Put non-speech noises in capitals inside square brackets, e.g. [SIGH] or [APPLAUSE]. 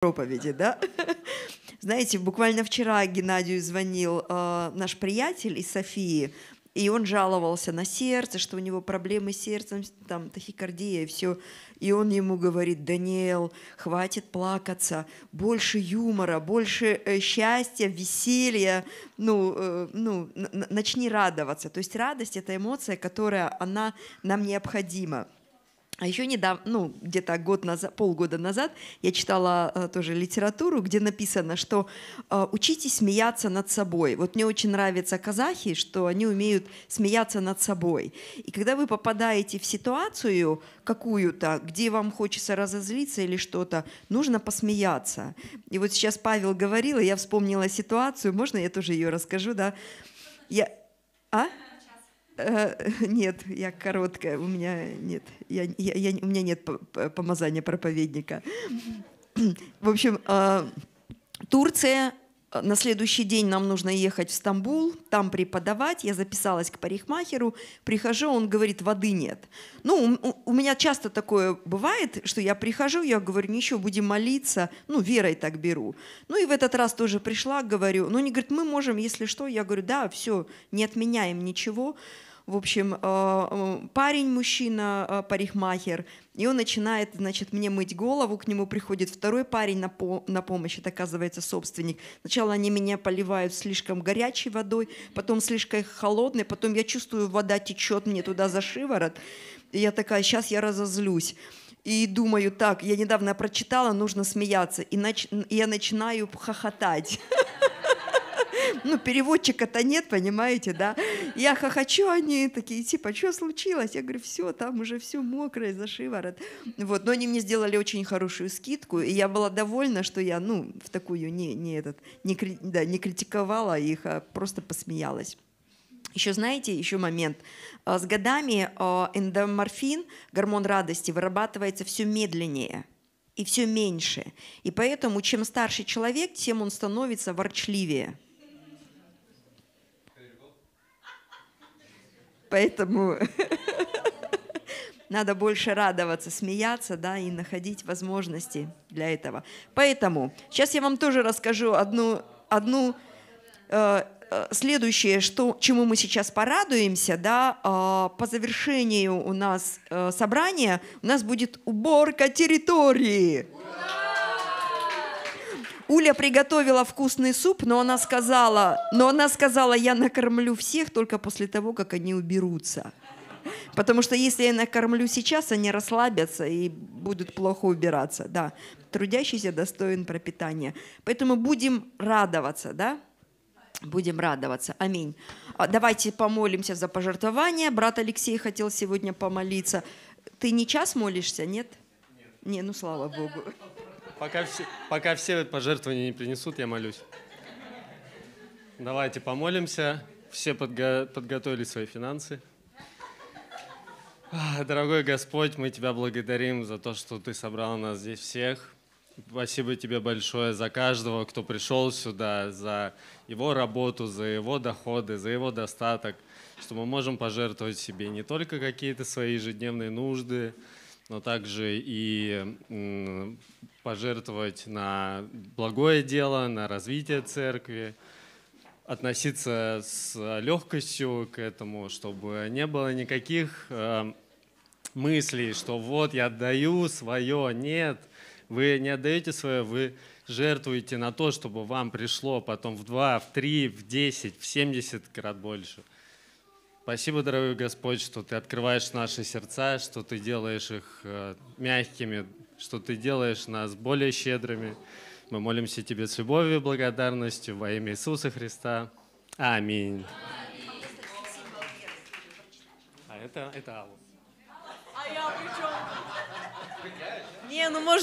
проповеди, да? [LAUGHS] Знаете, буквально вчера Геннадию звонил э, наш приятель из Софии, и он жаловался на сердце, что у него проблемы с сердцем, там тахикардия и все. И он ему говорит, Даниэл, хватит плакаться, больше юмора, больше э, счастья, веселья, ну, э, ну, начни радоваться. То есть радость – это эмоция, которая, она нам необходима. А еще недавно, ну, где-то год назад, полгода назад я читала э, тоже литературу, где написано, что э, учитесь смеяться над собой. Вот мне очень нравятся казахи, что они умеют смеяться над собой. И когда вы попадаете в ситуацию какую-то, где вам хочется разозлиться или что-то, нужно посмеяться. И вот сейчас Павел говорил, и я вспомнила ситуацию, можно я тоже ее расскажу, да? Я... А? Э, [LAUGHS] нет, я короткая, у меня нет, я, я, я, у меня нет помазания проповедника. В общем, а, Турция, э, на следующий день нам нужно ехать в Стамбул, там преподавать. Я записалась к парикмахеру, прихожу, он говорит, воды нет. Ну, у, у меня часто такое бывает, что я прихожу, я говорю, ничего, будем молиться, ну, верой так беру. Ну, и в этот раз тоже пришла, говорю, ну, они говорит, мы можем, если что. Я говорю, да, все, не отменяем ничего в общем, э, парень мужчина, э, парикмахер, и он начинает, значит, мне мыть голову, к нему приходит второй парень на, по на помощь, это оказывается собственник. Сначала они меня поливают слишком горячей водой, потом слишком холодной, потом я чувствую, вода течет мне туда за шиворот, и я такая, сейчас я разозлюсь и думаю, так, я недавно прочитала, нужно смеяться, и, нач... я начинаю хохотать. [LAUGHS] Ну, переводчика-то нет, понимаете, да? Я хохочу, они такие, типа, что случилось? Я говорю, все, там уже все мокрое за шиворот. Вот, но они мне сделали очень хорошую скидку, и я была довольна, что я, ну, в такую не, не, этот, не, да, не критиковала их, а просто посмеялась. Еще знаете, еще момент. А, с годами а, эндоморфин, гормон радости, вырабатывается все медленнее и все меньше. И поэтому чем старше человек, тем он становится ворчливее. Поэтому [LAUGHS] надо больше радоваться, смеяться, да, и находить возможности для этого. Поэтому сейчас я вам тоже расскажу одну, одну э, э, следующее, что, чему мы сейчас порадуемся, да, э, по завершению у нас э, собрания, у нас будет уборка территории. Ура! Уля приготовила вкусный суп, но она сказала, но она сказала, я накормлю всех только после того, как они уберутся. Потому что если я накормлю сейчас, они расслабятся и будут плохо убираться. Да, трудящийся достоин пропитания. Поэтому будем радоваться, да? Будем радоваться. Аминь. А, давайте помолимся за пожертвование. Брат Алексей хотел сегодня помолиться. Ты не час молишься, нет? Нет. Не, ну слава Богу. Пока все, пока все пожертвования не принесут, я молюсь. Давайте помолимся. Все подго- подготовили свои финансы. Дорогой Господь, мы Тебя благодарим за то, что Ты собрал нас здесь всех. Спасибо Тебе большое за каждого, кто пришел сюда, за его работу, за его доходы, за его достаток, что мы можем пожертвовать себе не только какие-то свои ежедневные нужды, но также и пожертвовать на благое дело, на развитие церкви, относиться с легкостью к этому, чтобы не было никаких эм, мыслей, что вот я отдаю свое. Нет, вы не отдаете свое, вы жертвуете на то, чтобы вам пришло потом в 2, в 3, в 10, в 70 крат больше – Спасибо, дорогой Господь, что Ты открываешь наши сердца, что Ты делаешь их э, мягкими, что Ты делаешь нас более щедрыми. Мы молимся Тебе с любовью и благодарностью во имя Иисуса Христа. Аминь. А это, это Алла. А я при чем? Не, ну может...